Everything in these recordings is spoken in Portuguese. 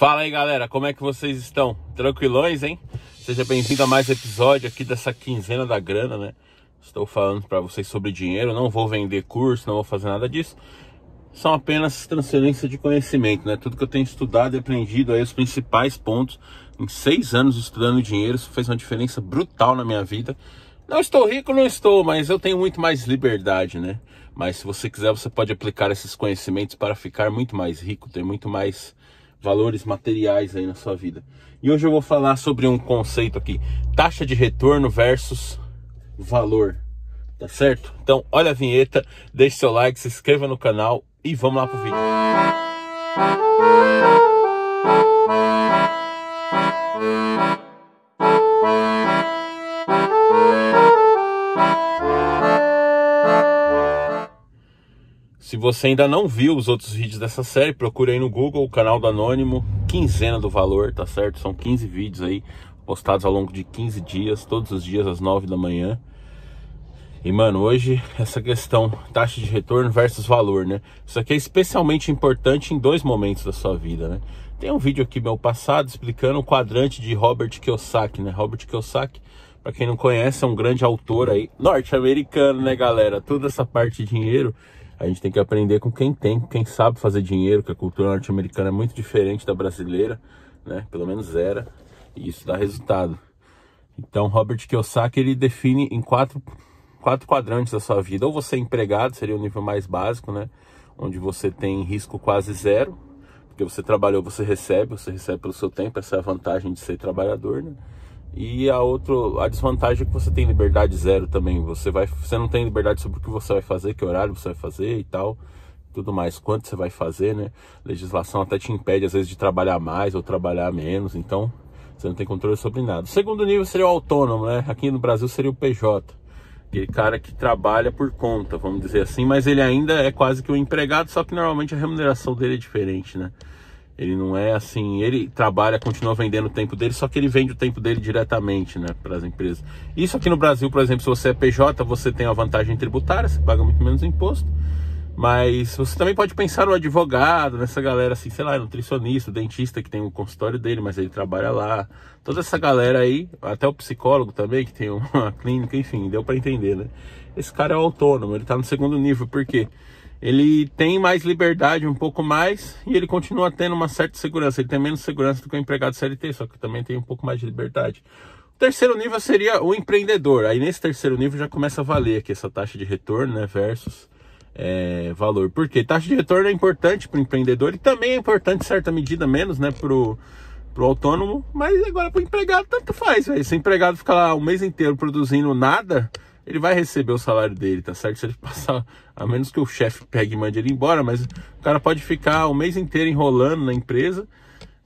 Fala aí galera, como é que vocês estão? Tranquilões, hein? Seja bem-vindo a mais episódio aqui dessa quinzena da grana, né? Estou falando para vocês sobre dinheiro, não vou vender curso, não vou fazer nada disso. São apenas transferência de conhecimento, né? Tudo que eu tenho estudado e aprendido aí, os principais pontos. Em seis anos estudando dinheiro, isso fez uma diferença brutal na minha vida. Não estou rico, não estou, mas eu tenho muito mais liberdade, né? Mas se você quiser, você pode aplicar esses conhecimentos para ficar muito mais rico, ter muito mais valores materiais aí na sua vida. E hoje eu vou falar sobre um conceito aqui: taxa de retorno versus valor. Tá certo? Então, olha a vinheta, deixe seu like, se inscreva no canal e vamos lá pro vídeo. Música você ainda não viu os outros vídeos dessa série, procure aí no Google, o canal do Anônimo, quinzena do valor, tá certo? São 15 vídeos aí, postados ao longo de 15 dias, todos os dias às 9 da manhã. E, mano, hoje essa questão taxa de retorno versus valor, né? Isso aqui é especialmente importante em dois momentos da sua vida, né? Tem um vídeo aqui meu passado explicando o quadrante de Robert Kiyosaki, né? Robert Kiyosaki, para quem não conhece, é um grande autor aí, norte-americano, né, galera? Toda essa parte de dinheiro a gente tem que aprender com quem tem, quem sabe fazer dinheiro, que a cultura norte-americana é muito diferente da brasileira, né? Pelo menos era, e isso dá resultado. Então, Robert Kiyosaki ele define em quatro, quatro quadrantes da sua vida. Ou você é empregado, seria o nível mais básico, né? Onde você tem risco quase zero, porque você trabalhou, você recebe, você recebe pelo seu tempo, essa é a vantagem de ser trabalhador, né? E a outro, a desvantagem é que você tem liberdade zero também. Você vai, você não tem liberdade sobre o que você vai fazer, que horário você vai fazer e tal, tudo mais, quanto você vai fazer, né? A legislação até te impede às vezes de trabalhar mais ou trabalhar menos, então você não tem controle sobre nada. O segundo nível seria o autônomo, né? Aqui no Brasil seria o PJ. Aquele cara que trabalha por conta, vamos dizer assim, mas ele ainda é quase que um empregado, só que normalmente a remuneração dele é diferente, né? Ele não é assim, ele trabalha, continua vendendo o tempo dele, só que ele vende o tempo dele diretamente, né, para as empresas. Isso aqui no Brasil, por exemplo, se você é PJ, você tem a vantagem tributária, você paga muito menos imposto. Mas você também pode pensar no advogado, nessa galera assim, sei lá, nutricionista, dentista que tem o um consultório dele, mas ele trabalha lá. Toda essa galera aí, até o psicólogo também, que tem uma clínica, enfim, deu para entender, né? Esse cara é autônomo, ele tá no segundo nível, por quê? ele tem mais liberdade, um pouco mais, e ele continua tendo uma certa segurança. Ele tem menos segurança do que o empregado CLT, só que também tem um pouco mais de liberdade. O terceiro nível seria o empreendedor. Aí nesse terceiro nível já começa a valer aqui essa taxa de retorno, né, versus é, valor. Porque taxa de retorno é importante para o empreendedor e também é importante, em certa medida, menos, né, para o pro autônomo, mas agora pro empregado tanto faz, velho. Se o empregado ficar lá o mês inteiro produzindo nada, ele vai receber o salário dele, tá certo? Se ele passar, a menos que o chefe pegue e mande ele embora, mas o cara pode ficar o mês inteiro enrolando na empresa,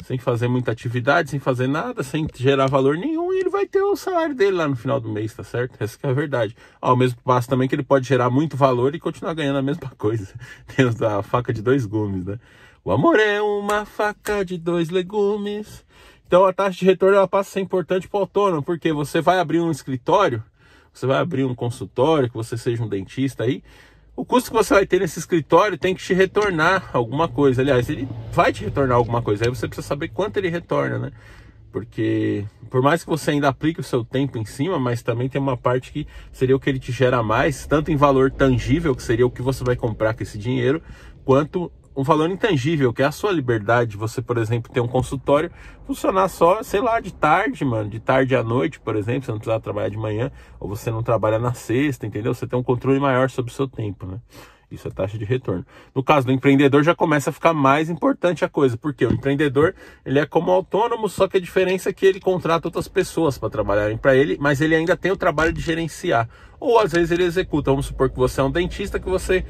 sem fazer muita atividade, sem fazer nada, sem gerar valor nenhum, e ele vai ter o salário dele lá no final do mês, tá certo? Essa é a verdade. Ao mesmo passo também que ele pode gerar muito valor e continuar ganhando a mesma coisa. temos a faca de dois gumes, né? O amor é uma faca de dois legumes. Então a taxa de retorno ela passa a ser importante para o autônomo, porque você vai abrir um escritório você vai abrir um consultório, que você seja um dentista aí, o custo que você vai ter nesse escritório tem que te retornar alguma coisa. Aliás, ele vai te retornar alguma coisa. Aí você precisa saber quanto ele retorna, né? Porque por mais que você ainda aplique o seu tempo em cima, mas também tem uma parte que seria o que ele te gera mais, tanto em valor tangível, que seria o que você vai comprar com esse dinheiro, quanto um valor intangível, que é a sua liberdade. Você, por exemplo, ter um consultório funcionar só, sei lá, de tarde, mano, de tarde à noite, por exemplo, você não precisa trabalhar de manhã, ou você não trabalha na sexta, entendeu? Você tem um controle maior sobre o seu tempo, né? Isso é taxa de retorno. No caso do empreendedor, já começa a ficar mais importante a coisa, porque o empreendedor ele é como autônomo, só que a diferença é que ele contrata outras pessoas para trabalharem para ele, mas ele ainda tem o trabalho de gerenciar. Ou às vezes ele executa. Vamos supor que você é um dentista que você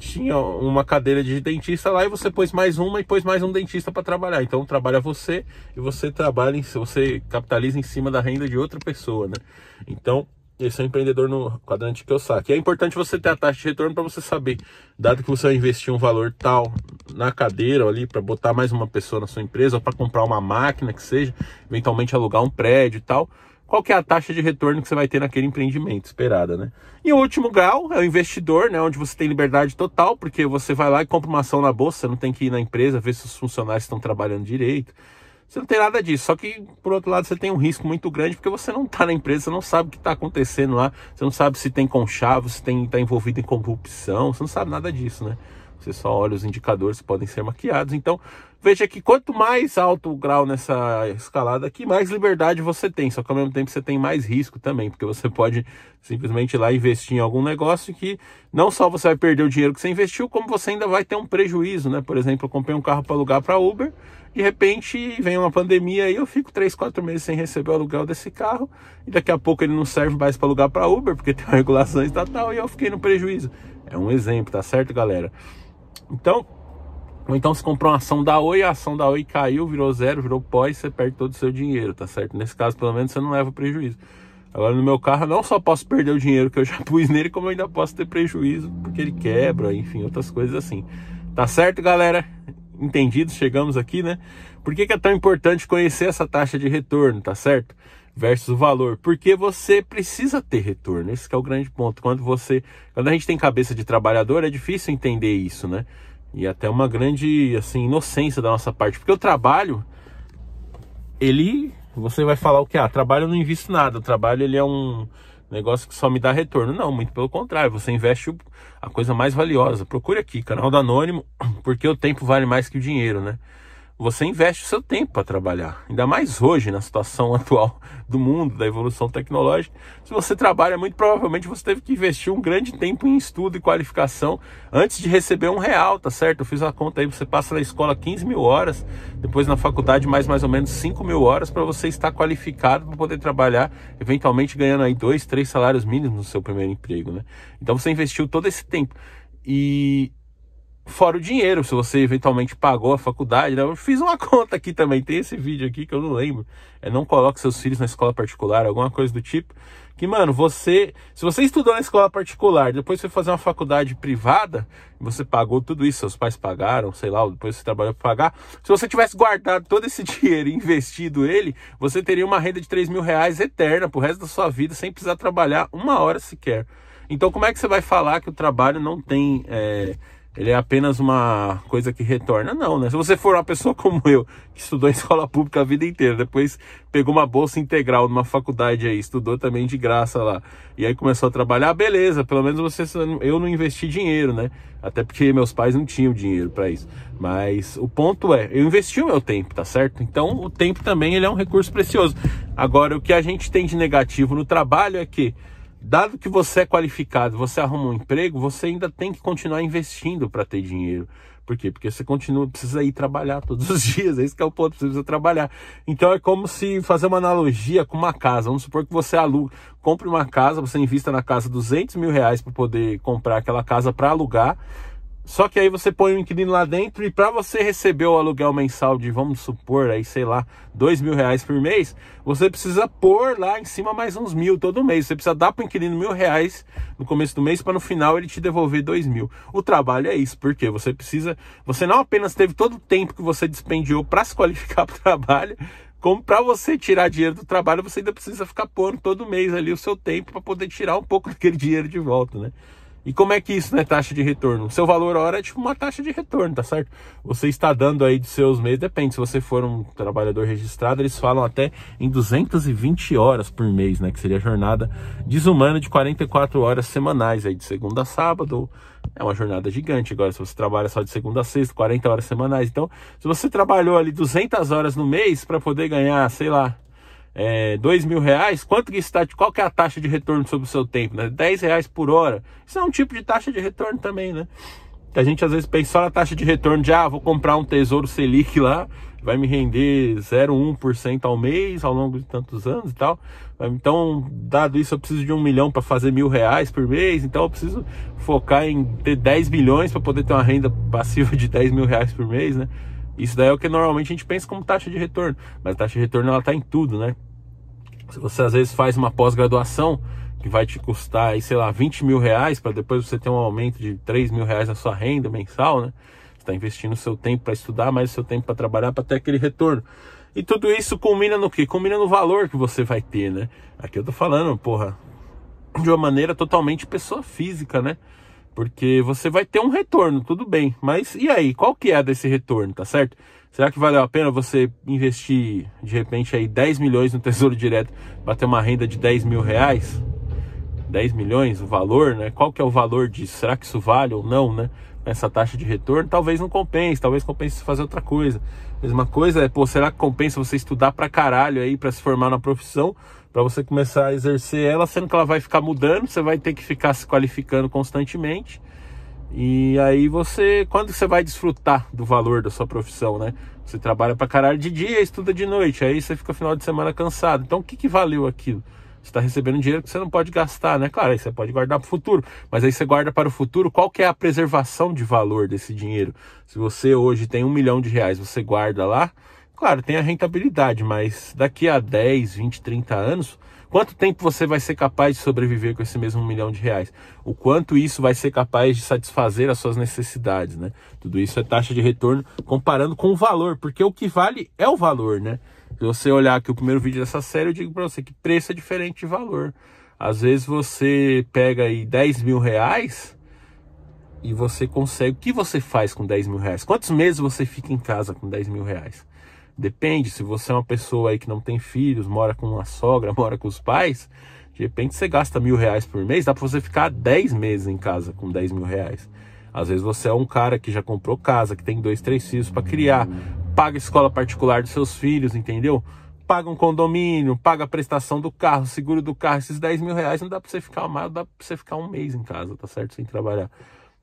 tinha uma cadeira de dentista lá e você pôs mais uma e pôs mais um dentista para trabalhar. Então trabalha você e você trabalha em, você capitaliza em cima da renda de outra pessoa, né? Então esse é o empreendedor no quadrante que eu saco. E é importante você ter a taxa de retorno para você saber, dado que você vai investir um valor tal na cadeira ali para botar mais uma pessoa na sua empresa ou para comprar uma máquina que seja, eventualmente alugar um prédio e tal qual que é a taxa de retorno que você vai ter naquele empreendimento esperada, né? E o último grau é o investidor, né, onde você tem liberdade total, porque você vai lá e compra uma ação na bolsa, você não tem que ir na empresa ver se os funcionários estão trabalhando direito. Você não tem nada disso, só que por outro lado você tem um risco muito grande porque você não está na empresa, você não sabe o que está acontecendo lá, você não sabe se tem conchavo, se tem está envolvido em corrupção, você não sabe nada disso, né? Você só olha os indicadores que podem ser maquiados. Então, veja que quanto mais alto o grau nessa escalada aqui, mais liberdade você tem. Só que ao mesmo tempo você tem mais risco também, porque você pode simplesmente ir lá investir em algum negócio que não só você vai perder o dinheiro que você investiu, como você ainda vai ter um prejuízo, né? Por exemplo, eu comprei um carro para alugar para Uber, de repente vem uma pandemia e eu fico 3, 4 meses sem receber o aluguel desse carro, e daqui a pouco ele não serve mais para alugar para Uber, porque tem uma regulação estatal e eu fiquei no prejuízo. É um exemplo, tá certo, galera? Então, ou então você comprou uma ação da Oi, a ação da Oi caiu, virou zero, virou pó e você perde todo o seu dinheiro, tá certo? Nesse caso, pelo menos, você não leva prejuízo. Agora, no meu carro, eu não só posso perder o dinheiro que eu já pus nele, como eu ainda posso ter prejuízo porque ele quebra, enfim, outras coisas assim. Tá certo, galera? Entendido? Chegamos aqui, né? Por que, que é tão importante conhecer essa taxa de retorno, tá certo? versus valor, porque você precisa ter retorno. Esse é o grande ponto. Quando você, quando a gente tem cabeça de trabalhador, é difícil entender isso, né? E até uma grande assim inocência da nossa parte, porque o trabalho ele você vai falar o que ah, trabalho eu não invisto nada, o trabalho ele é um negócio que só me dá retorno. Não, muito pelo contrário, você investe a coisa mais valiosa. Procure aqui, canal do Anônimo, porque o tempo vale mais que o dinheiro, né? você investe o seu tempo para trabalhar. Ainda mais hoje, na situação atual do mundo, da evolução tecnológica. Se você trabalha, muito provavelmente você teve que investir um grande tempo em estudo e qualificação antes de receber um real, tá certo? Eu fiz a conta aí, você passa na escola 15 mil horas, depois na faculdade mais mais ou menos 5 mil horas para você estar qualificado para poder trabalhar, eventualmente ganhando aí dois, três salários mínimos no seu primeiro emprego, né? Então você investiu todo esse tempo. E Fora o dinheiro, se você eventualmente pagou a faculdade, né? eu fiz uma conta aqui também, tem esse vídeo aqui que eu não lembro. É, não coloque seus filhos na escola particular, alguma coisa do tipo. Que, mano, você. Se você estudou na escola particular, depois você fazer uma faculdade privada, você pagou tudo isso, seus pais pagaram, sei lá, depois você trabalhou para pagar. Se você tivesse guardado todo esse dinheiro e investido ele, você teria uma renda de 3 mil reais eterna pro resto da sua vida, sem precisar trabalhar uma hora sequer. Então, como é que você vai falar que o trabalho não tem. É, ele é apenas uma coisa que retorna. Não, né? Se você for uma pessoa como eu, que estudou em escola pública a vida inteira, depois pegou uma bolsa integral numa faculdade aí, estudou também de graça lá, e aí começou a trabalhar, beleza, pelo menos você eu não investi dinheiro, né? Até porque meus pais não tinham dinheiro para isso. Mas o ponto é, eu investi o meu tempo, tá certo? Então, o tempo também ele é um recurso precioso. Agora, o que a gente tem de negativo no trabalho é que Dado que você é qualificado, você arruma um emprego, você ainda tem que continuar investindo para ter dinheiro. Por quê? Porque você continua, precisa ir trabalhar todos os dias, é isso que é o ponto, você precisa trabalhar. Então é como se fazer uma analogia com uma casa. Vamos supor que você aluga, compre uma casa, você invista na casa 200 mil reais para poder comprar aquela casa para alugar só que aí você põe um inquilino lá dentro e para você receber o aluguel mensal de, vamos supor, aí sei lá, dois mil reais por mês, você precisa pôr lá em cima mais uns mil todo mês. Você precisa dar para o inquilino mil reais no começo do mês para no final ele te devolver dois mil. O trabalho é isso, porque você precisa, você não apenas teve todo o tempo que você dispendiou para se qualificar para o trabalho, como para você tirar dinheiro do trabalho, você ainda precisa ficar pondo todo mês ali o seu tempo para poder tirar um pouco daquele dinheiro de volta, né? E como é que isso não é taxa de retorno? Seu valor hora é tipo uma taxa de retorno, tá certo? Você está dando aí de seus meses, depende, se você for um trabalhador registrado, eles falam até em 220 horas por mês, né? Que seria a jornada desumana de 44 horas semanais aí, de segunda a sábado. É uma jornada gigante. Agora, se você trabalha só de segunda a sexta, 40 horas semanais. Então, se você trabalhou ali 200 horas no mês para poder ganhar, sei lá, é, dois mil reais, quanto que está, qual que é a taxa de retorno sobre o seu tempo, né? 10 reais por hora. Isso é um tipo de taxa de retorno também, né? Que a gente às vezes pensa só na taxa de retorno de, ah, vou comprar um tesouro Selic lá, vai me render 0,1% ao mês, ao longo de tantos anos e tal. Então, dado isso, eu preciso de um milhão para fazer mil reais por mês, então eu preciso focar em ter 10 milhões para poder ter uma renda passiva de 10 mil reais por mês, né? Isso daí é o que normalmente a gente pensa como taxa de retorno, mas a taxa de retorno ela está em tudo, né? Se você às vezes faz uma pós-graduação que vai te custar, aí, sei lá, 20 mil reais para depois você ter um aumento de 3 mil reais na sua renda mensal, né? Você está investindo o seu tempo para estudar, mais o seu tempo para trabalhar para ter aquele retorno. E tudo isso combina no que? Combina no valor que você vai ter, né? Aqui eu tô falando, porra, de uma maneira totalmente pessoa física, né? Porque você vai ter um retorno, tudo bem. Mas e aí, qual que é desse retorno, tá certo? Será que valeu a pena você investir, de repente, aí 10 milhões no Tesouro Direto para ter uma renda de 10 mil reais? 10 milhões, o valor, né? Qual que é o valor disso? Será que isso vale ou não, né? Essa taxa de retorno talvez não compense, talvez compense fazer outra coisa. Mesma coisa é, pô, será que compensa você estudar pra caralho aí para se formar na profissão? para você começar a exercer ela, sendo que ela vai ficar mudando, você vai ter que ficar se qualificando constantemente. E aí você, quando você vai desfrutar do valor da sua profissão, né? Você trabalha para caralho de dia, estuda de noite, aí você fica final de semana cansado. Então o que, que valeu aquilo? Você está recebendo dinheiro que você não pode gastar, né? Claro, aí você pode guardar para o futuro, mas aí você guarda para o futuro. Qual que é a preservação de valor desse dinheiro? Se você hoje tem um milhão de reais, você guarda lá, Claro, tem a rentabilidade, mas daqui a 10, 20, 30 anos, quanto tempo você vai ser capaz de sobreviver com esse mesmo milhão de reais? O quanto isso vai ser capaz de satisfazer as suas necessidades, né? Tudo isso é taxa de retorno comparando com o valor, porque o que vale é o valor, né? Se você olhar aqui o primeiro vídeo dessa série, eu digo para você que preço é diferente de valor. Às vezes você pega aí 10 mil reais e você consegue. O que você faz com 10 mil reais? Quantos meses você fica em casa com 10 mil reais? Depende, se você é uma pessoa aí que não tem filhos, mora com uma sogra, mora com os pais, de repente você gasta mil reais por mês, dá para você ficar 10 meses em casa com 10 mil reais. Às vezes você é um cara que já comprou casa, que tem dois, três filhos para criar, paga escola particular dos seus filhos, entendeu? Paga um condomínio, paga a prestação do carro, seguro do carro, esses 10 mil reais não dá para você ficar mais, dá para você ficar um mês em casa, tá certo? Sem trabalhar.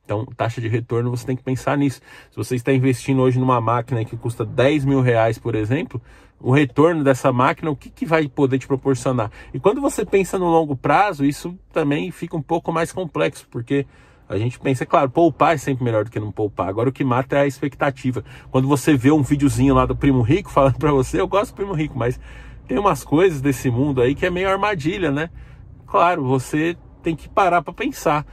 Então, taxa de retorno, você tem que pensar nisso. Se você está investindo hoje numa máquina que custa 10 mil reais, por exemplo, o retorno dessa máquina, o que, que vai poder te proporcionar? E quando você pensa no longo prazo, isso também fica um pouco mais complexo, porque a gente pensa, é claro, poupar é sempre melhor do que não poupar. Agora o que mata é a expectativa. Quando você vê um videozinho lá do Primo Rico falando para você, eu gosto do Primo Rico, mas tem umas coisas desse mundo aí que é meio armadilha, né? Claro, você tem que parar para pensar.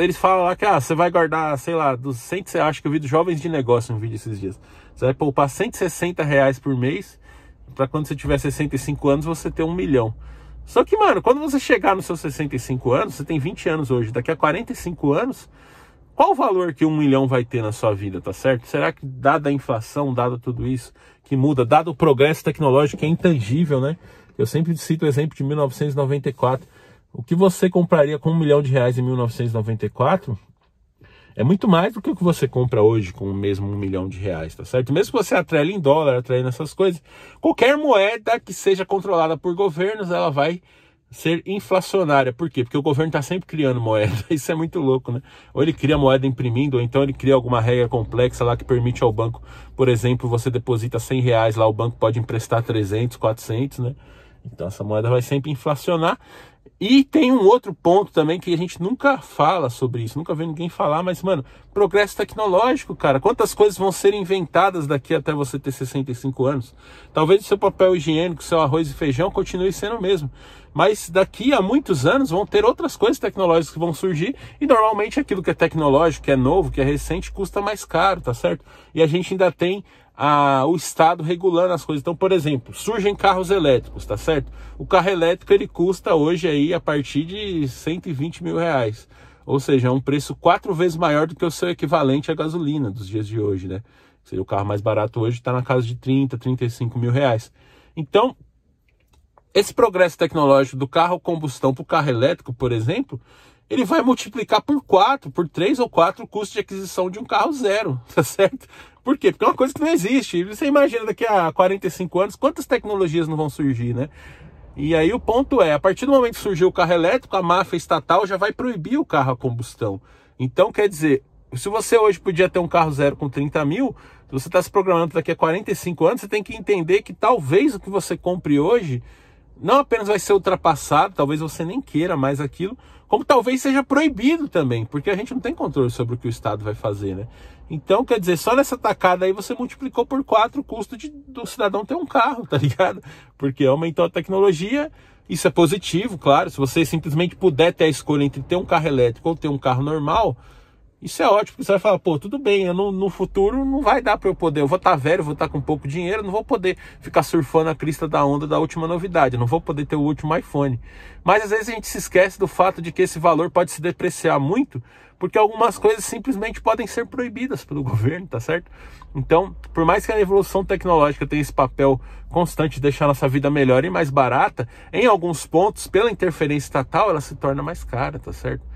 Eles falam lá que ah, você vai guardar, sei lá, dos 100, você acha que eu vi dos jovens de negócio um vídeo esses dias. Você vai poupar 160 reais por mês para quando você tiver 65 anos você ter um milhão. Só que, mano, quando você chegar nos seus 65 anos, você tem 20 anos hoje, daqui a 45 anos, qual o valor que um milhão vai ter na sua vida, tá certo? Será que, dada a inflação, dado tudo isso que muda, dado o progresso tecnológico que é intangível, né? Eu sempre cito o exemplo de 1994 o que você compraria com um milhão de reais em 1994 é muito mais do que o que você compra hoje com o mesmo um milhão de reais, tá certo? Mesmo que você atrele em dólar, atrele nessas coisas, qualquer moeda que seja controlada por governos, ela vai ser inflacionária. Por quê? Porque o governo está sempre criando moeda. Isso é muito louco, né? Ou ele cria moeda imprimindo, ou então ele cria alguma regra complexa lá que permite ao banco, por exemplo, você deposita 100 reais lá, o banco pode emprestar 300, 400, né? Então essa moeda vai sempre inflacionar e tem um outro ponto também que a gente nunca fala sobre isso, nunca vê ninguém falar, mas, mano, progresso tecnológico, cara. Quantas coisas vão ser inventadas daqui até você ter 65 anos? Talvez o seu papel higiênico, seu arroz e feijão continue sendo o mesmo. Mas daqui a muitos anos vão ter outras coisas tecnológicas que vão surgir e normalmente aquilo que é tecnológico, que é novo, que é recente, custa mais caro, tá certo? E a gente ainda tem a, o Estado regulando as coisas. Então, por exemplo, surgem carros elétricos, tá certo? O carro elétrico ele custa hoje aí a partir de 120 mil reais. Ou seja, é um preço quatro vezes maior do que o seu equivalente à gasolina dos dias de hoje, né? Seria o carro mais barato hoje está na casa de 30, 35 mil reais. Então, esse progresso tecnológico do carro combustão para o carro elétrico, por exemplo, ele vai multiplicar por quatro, por três ou quatro o custo de aquisição de um carro zero, tá certo? Por quê? Porque é uma coisa que não existe. Você imagina daqui a 45 anos quantas tecnologias não vão surgir, né? E aí o ponto é, a partir do momento que surgiu o carro elétrico, a máfia estatal já vai proibir o carro a combustão. Então, quer dizer, se você hoje podia ter um carro zero com 30 mil, se você está se programando daqui a 45 anos, você tem que entender que talvez o que você compre hoje não apenas vai ser ultrapassado, talvez você nem queira mais aquilo, como talvez seja proibido também, porque a gente não tem controle sobre o que o Estado vai fazer, né? Então, quer dizer, só nessa tacada aí você multiplicou por quatro o custo de, do cidadão ter um carro, tá ligado? Porque aumentou a tecnologia, isso é positivo, claro. Se você simplesmente puder ter a escolha entre ter um carro elétrico ou ter um carro normal, isso é ótimo, porque você vai falar, pô, tudo bem, eu no futuro não vai dar para eu poder. Eu vou estar tá velho, vou estar tá com pouco dinheiro, não vou poder ficar surfando a crista da onda da última novidade, não vou poder ter o último iPhone. Mas às vezes a gente se esquece do fato de que esse valor pode se depreciar muito, porque algumas coisas simplesmente podem ser proibidas pelo governo, tá certo? Então, por mais que a evolução tecnológica tenha esse papel constante de deixar nossa vida melhor e mais barata, em alguns pontos, pela interferência estatal, ela se torna mais cara, tá certo?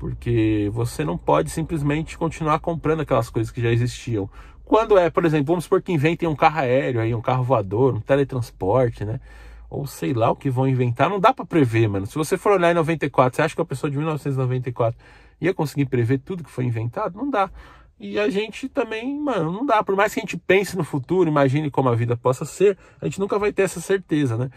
Porque você não pode simplesmente continuar comprando aquelas coisas que já existiam. Quando é, por exemplo, vamos supor que inventem um carro aéreo aí, um carro voador, um teletransporte, né? Ou sei lá o que vão inventar, não dá para prever, mano. Se você for olhar em 94, você acha que uma pessoa de 1994 ia conseguir prever tudo que foi inventado? Não dá. E a gente também, mano, não dá. Por mais que a gente pense no futuro, imagine como a vida possa ser, a gente nunca vai ter essa certeza, né?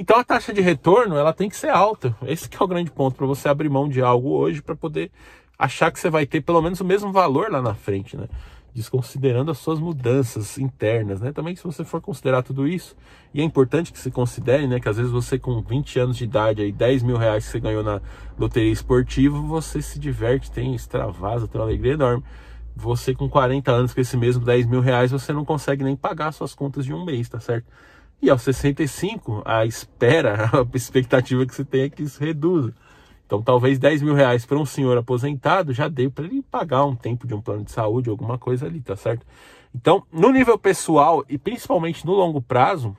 Então a taxa de retorno ela tem que ser alta. Esse é o grande ponto para você abrir mão de algo hoje para poder achar que você vai ter pelo menos o mesmo valor lá na frente, né? Desconsiderando as suas mudanças internas, né? Também se você for considerar tudo isso, e é importante que se considere, né? Que às vezes você com 20 anos de idade, aí 10 mil reais que você ganhou na loteria esportiva, você se diverte, tem extravasa, tem uma alegria enorme. Você com 40 anos com esse mesmo 10 mil reais, você não consegue nem pagar suas contas de um mês, tá certo? E aos 65, a espera, a expectativa que você tem é que isso reduza. Então, talvez 10 mil reais para um senhor aposentado já dê para ele pagar um tempo de um plano de saúde, alguma coisa ali, tá certo? Então, no nível pessoal e principalmente no longo prazo,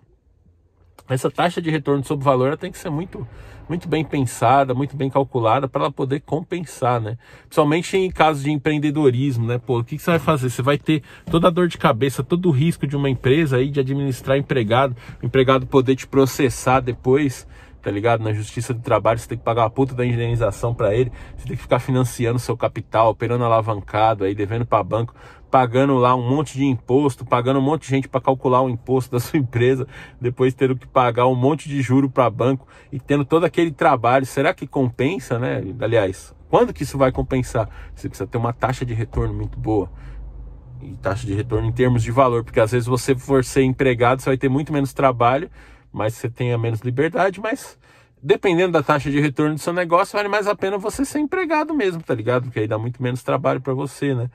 essa taxa de retorno sobre o valor tem que ser muito, muito bem pensada, muito bem calculada para ela poder compensar, né? Principalmente em casos de empreendedorismo, né? Pô, o que, que, você vai fazer? Você vai ter toda a dor de cabeça, todo o risco de uma empresa aí de administrar empregado, o empregado poder te processar depois. Tá ligado? Na justiça do trabalho, você tem que pagar a puta da indenização para ele, você tem que ficar financiando seu capital, operando alavancado aí, devendo para banco pagando lá um monte de imposto, pagando um monte de gente para calcular o imposto da sua empresa, depois tendo que pagar um monte de juro para banco e tendo todo aquele trabalho. Será que compensa, né? Aliás, quando que isso vai compensar? Você precisa ter uma taxa de retorno muito boa. E taxa de retorno em termos de valor, porque às vezes você for ser empregado, você vai ter muito menos trabalho, mas você tenha menos liberdade, mas dependendo da taxa de retorno do seu negócio, vale mais a pena você ser empregado mesmo, tá ligado? Porque aí dá muito menos trabalho para você, né?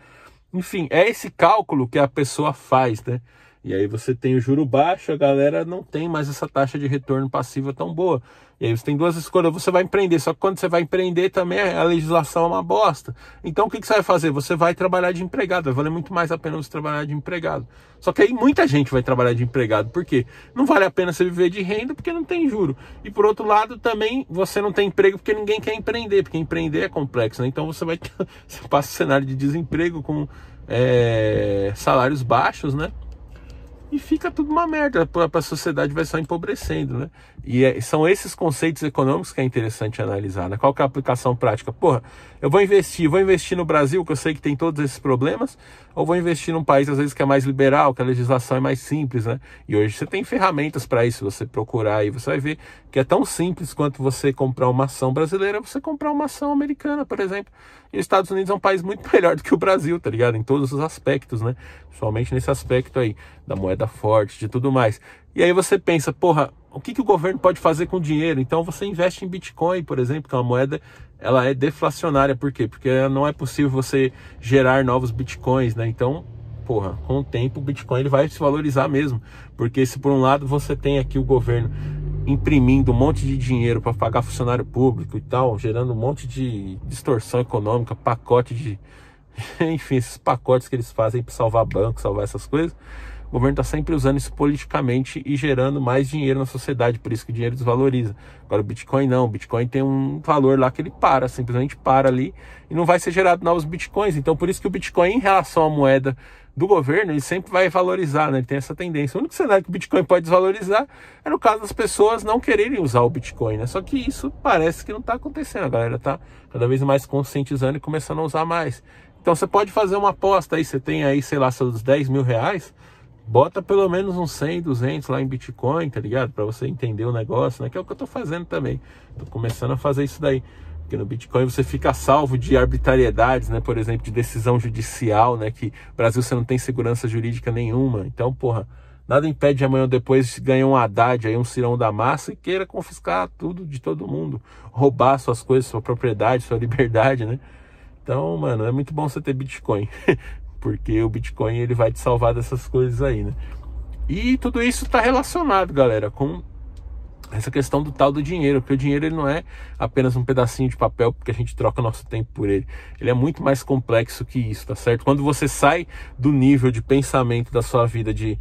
Enfim, é esse cálculo que a pessoa faz, né? E aí você tem o juro baixo, a galera não tem mais essa taxa de retorno passiva tão boa. E aí você tem duas escolhas, você vai empreender, só que quando você vai empreender também a legislação é uma bosta. Então o que, que você vai fazer? Você vai trabalhar de empregado, vai valer muito mais a pena você trabalhar de empregado. Só que aí muita gente vai trabalhar de empregado, por quê? Não vale a pena você viver de renda porque não tem juro. E por outro lado também você não tem emprego porque ninguém quer empreender, porque empreender é complexo, né? Então você vai você passa o cenário de desemprego com é, salários baixos, né? e fica tudo uma merda, a sociedade vai só empobrecendo, né? E é, são esses conceitos econômicos que é interessante analisar, né? Qual é a aplicação prática? Porra, eu vou investir, vou investir no Brasil, que eu sei que tem todos esses problemas, ou vou investir num país, às vezes, que é mais liberal, que a legislação é mais simples, né? E hoje você tem ferramentas para isso, você procurar aí, você vai ver que é tão simples quanto você comprar uma ação brasileira, você comprar uma ação americana, por exemplo. E os Estados Unidos é um país muito melhor do que o Brasil, tá ligado? Em todos os aspectos, né? Principalmente nesse aspecto aí, da moeda forte, de tudo mais. E aí você pensa, porra, o que, que o governo pode fazer com o dinheiro? Então você investe em Bitcoin, por exemplo, que é uma moeda, ela é deflacionária. Por quê? Porque não é possível você gerar novos Bitcoins, né? Então, porra, com o tempo o Bitcoin ele vai se valorizar mesmo. Porque se por um lado você tem aqui o governo imprimindo um monte de dinheiro para pagar funcionário público e tal, gerando um monte de distorção econômica, pacote de. Enfim, esses pacotes que eles fazem para salvar banco, salvar essas coisas o governo está sempre usando isso politicamente e gerando mais dinheiro na sociedade, por isso que o dinheiro desvaloriza. Agora o Bitcoin não, o Bitcoin tem um valor lá que ele para, simplesmente para ali e não vai ser gerado novos Bitcoins. Então por isso que o Bitcoin em relação à moeda do governo, ele sempre vai valorizar, né? Ele tem essa tendência. O único cenário que o Bitcoin pode desvalorizar é no caso das pessoas não quererem usar o Bitcoin, né? Só que isso parece que não está acontecendo. A galera está cada vez mais conscientizando e começando a usar mais. Então você pode fazer uma aposta aí, você tem aí, sei lá, seus 10 mil reais, Bota pelo menos uns 100, 200 lá em Bitcoin, tá ligado? Para você entender o negócio, né? Que é o que eu tô fazendo também. Tô começando a fazer isso daí. Porque no Bitcoin você fica salvo de arbitrariedades, né? Por exemplo, de decisão judicial, né? Que Brasil você não tem segurança jurídica nenhuma. Então, porra, nada impede de amanhã ou depois ganhar um Haddad aí, um cirão da massa e queira confiscar tudo de todo mundo. Roubar suas coisas, sua propriedade, sua liberdade, né? Então, mano, é muito bom você ter Bitcoin. porque o Bitcoin ele vai te salvar dessas coisas aí, né? E tudo isso está relacionado, galera, com essa questão do tal do dinheiro, porque o dinheiro ele não é apenas um pedacinho de papel porque a gente troca nosso tempo por ele. Ele é muito mais complexo que isso, tá certo? Quando você sai do nível de pensamento da sua vida de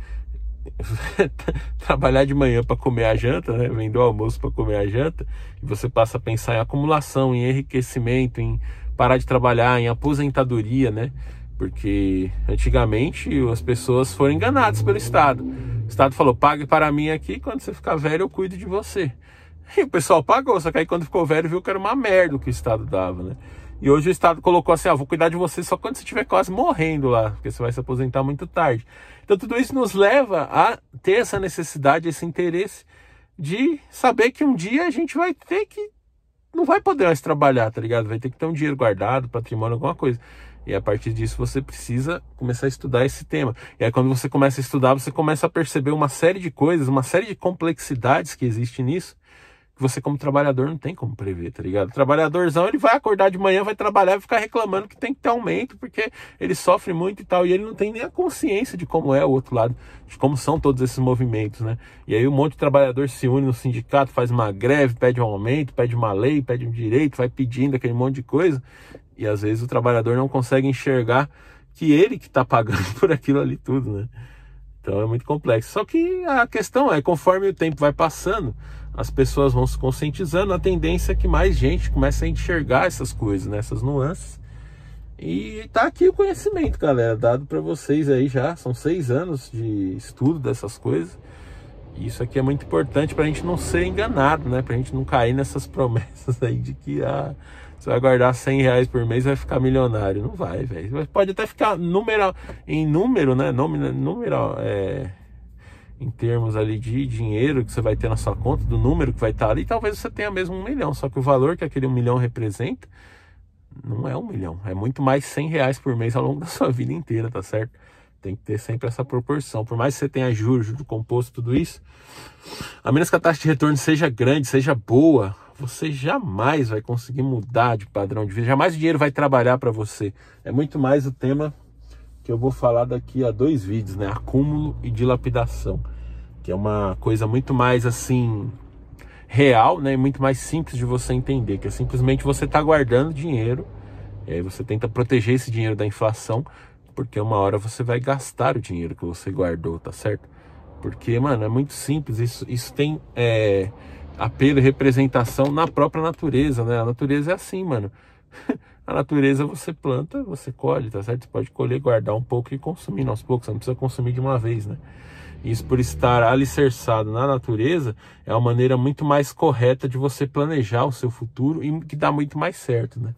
trabalhar de manhã para comer a janta, né? Vender o almoço para comer a janta, e você passa a pensar em acumulação, em enriquecimento, em parar de trabalhar, em aposentadoria, né? Porque antigamente as pessoas foram enganadas pelo Estado. O Estado falou: pague para mim aqui, quando você ficar velho eu cuido de você. E o pessoal pagou, só que aí quando ficou velho viu que era uma merda o que o Estado dava, né? E hoje o Estado colocou assim: ah, vou cuidar de você só quando você estiver quase morrendo lá, porque você vai se aposentar muito tarde. Então tudo isso nos leva a ter essa necessidade, esse interesse de saber que um dia a gente vai ter que. Não vai poder mais trabalhar, tá ligado? Vai ter que ter um dinheiro guardado, patrimônio, alguma coisa. E a partir disso você precisa começar a estudar esse tema. E aí quando você começa a estudar, você começa a perceber uma série de coisas, uma série de complexidades que existem nisso, que você como trabalhador não tem como prever, tá ligado? O trabalhadorzão, ele vai acordar de manhã, vai trabalhar e ficar reclamando que tem que ter aumento, porque ele sofre muito e tal, e ele não tem nem a consciência de como é o outro lado, de como são todos esses movimentos, né? E aí um monte de trabalhador se une no sindicato, faz uma greve, pede um aumento, pede uma lei, pede um direito, vai pedindo aquele monte de coisa, e às vezes o trabalhador não consegue enxergar que ele que está pagando por aquilo ali tudo, né? Então é muito complexo. Só que a questão é, conforme o tempo vai passando, as pessoas vão se conscientizando, a tendência é que mais gente comece a enxergar essas coisas, né? essas nuances. E tá aqui o conhecimento, galera, dado para vocês aí já. São seis anos de estudo dessas coisas. E isso aqui é muito importante para a gente não ser enganado, né? Para a gente não cair nessas promessas aí de que a ah, você vai guardar 100 reais por mês vai ficar milionário. Não vai, velho. Pode até ficar numeral, em número, né? Número, né? número é, em termos ali de dinheiro que você vai ter na sua conta, do número que vai estar ali, talvez você tenha mesmo um milhão. Só que o valor que aquele um milhão representa não é um milhão. É muito mais 100 reais por mês ao longo da sua vida inteira, tá certo? Tem que ter sempre essa proporção. Por mais que você tenha juros, juro composto, tudo isso a menos que a taxa de retorno seja grande, seja boa, você jamais vai conseguir mudar de padrão de vida, jamais o dinheiro vai trabalhar para você. É muito mais o tema que eu vou falar daqui a dois vídeos, né? Acúmulo e dilapidação, que é uma coisa muito mais assim real, né? muito mais simples de você entender, que é simplesmente você está guardando dinheiro e aí você tenta proteger esse dinheiro da inflação, porque uma hora você vai gastar o dinheiro que você guardou, tá certo? Porque, mano, é muito simples. Isso, isso tem é, apelo e representação na própria natureza, né? A natureza é assim, mano. A natureza você planta, você colhe, tá certo? Você pode colher, guardar um pouco e consumir aos poucos. Você não precisa consumir de uma vez, né? Isso por estar alicerçado na natureza é uma maneira muito mais correta de você planejar o seu futuro e que dá muito mais certo, né?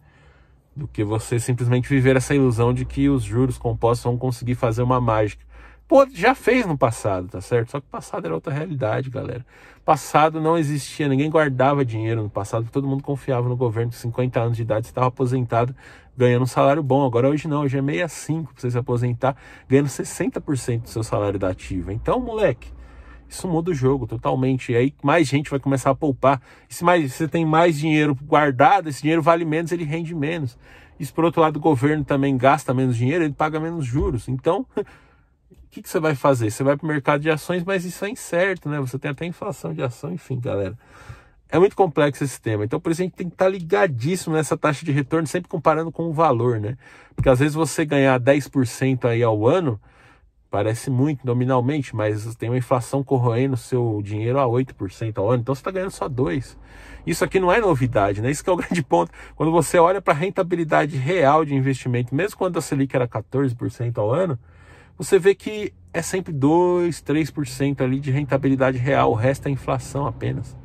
Do que você simplesmente viver essa ilusão de que os juros compostos vão conseguir fazer uma mágica. Pô, já fez no passado, tá certo? Só que o passado era outra realidade, galera. Passado não existia, ninguém guardava dinheiro no passado, todo mundo confiava no governo, com 50 anos de idade estava aposentado, ganhando um salário bom. Agora hoje não, hoje é 65 para você se aposentar, ganhando 60% do seu salário da ativa. Então, moleque, isso muda o jogo totalmente. E aí mais gente vai começar a poupar. E se mais, você tem mais dinheiro guardado, esse dinheiro vale menos, ele rende menos. Isso, por outro lado, o governo também gasta menos dinheiro, ele paga menos juros. Então, O que, que você vai fazer? Você vai para o mercado de ações, mas isso é incerto, né? Você tem até inflação de ação, enfim, galera. É muito complexo esse tema. Então, por isso a gente tem que estar tá ligadíssimo nessa taxa de retorno, sempre comparando com o valor, né? Porque às vezes você ganhar 10% aí ao ano, parece muito nominalmente, mas tem uma inflação corroendo seu dinheiro a 8% ao ano, então você está ganhando só 2%. Isso aqui não é novidade, né? Isso que é o grande ponto. Quando você olha para a rentabilidade real de investimento, mesmo quando a Selic era 14% ao ano, você vê que é sempre 2, 3% ali de rentabilidade real, o resto é inflação apenas.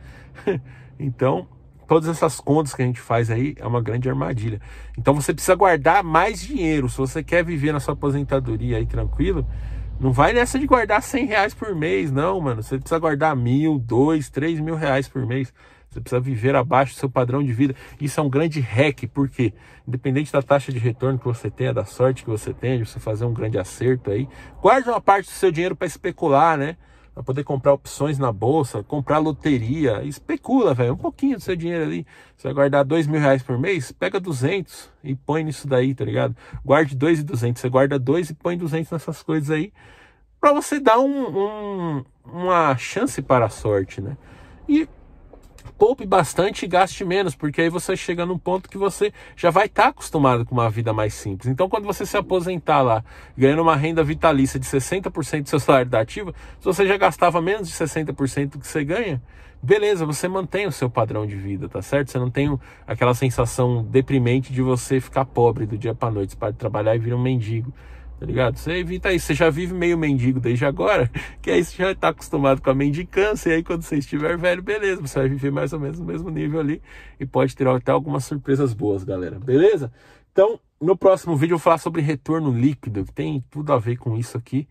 então, todas essas contas que a gente faz aí é uma grande armadilha. Então você precisa guardar mais dinheiro. Se você quer viver na sua aposentadoria aí tranquilo, não vai nessa de guardar 100 reais por mês, não, mano. Você precisa guardar mil, dois, três mil reais por mês. Você precisa viver abaixo do seu padrão de vida. Isso é um grande hack, porque independente da taxa de retorno que você tenha, da sorte que você tenha, de você fazer um grande acerto aí, guarde uma parte do seu dinheiro para especular, né? Para poder comprar opções na bolsa, comprar loteria, especula, velho, um pouquinho do seu dinheiro ali. Você vai guardar dois mil reais por mês, pega 200 e põe nisso daí, tá ligado? Guarde dois e duzentos. você guarda dois e põe duzentos nessas coisas aí para você dar um, um, uma chance para a sorte, né? E poupe bastante e gaste menos, porque aí você chega num ponto que você já vai estar tá acostumado com uma vida mais simples. Então, quando você se aposentar lá, ganhando uma renda vitalícia de 60% do seu salário da ativa, se você já gastava menos de 60% do que você ganha, beleza, você mantém o seu padrão de vida, tá certo? Você não tem aquela sensação deprimente de você ficar pobre do dia para noite, para trabalhar e vira um mendigo tá ligado? Você evita isso, você já vive meio mendigo desde agora, que aí você já tá acostumado com a mendicância, e aí quando você estiver velho, beleza, você vai viver mais ou menos no mesmo nível ali, e pode ter até algumas surpresas boas, galera, beleza? Então, no próximo vídeo eu vou falar sobre retorno líquido, que tem tudo a ver com isso aqui,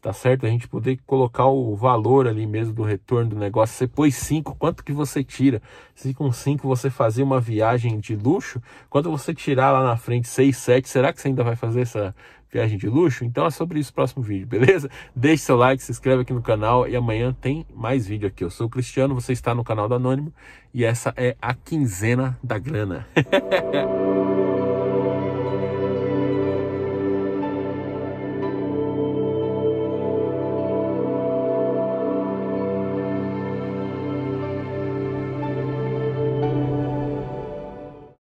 tá certo? A gente poder colocar o valor ali mesmo do retorno do negócio. Você pôs 5, quanto que você tira? Se com 5 você fazer uma viagem de luxo, quando você tirar lá na frente 6, 7, será que você ainda vai fazer essa viagem de luxo? Então é sobre isso o próximo vídeo, beleza? Deixe seu like, se inscreve aqui no canal e amanhã tem mais vídeo aqui. Eu sou o Cristiano, você está no canal do Anônimo e essa é a quinzena da grana.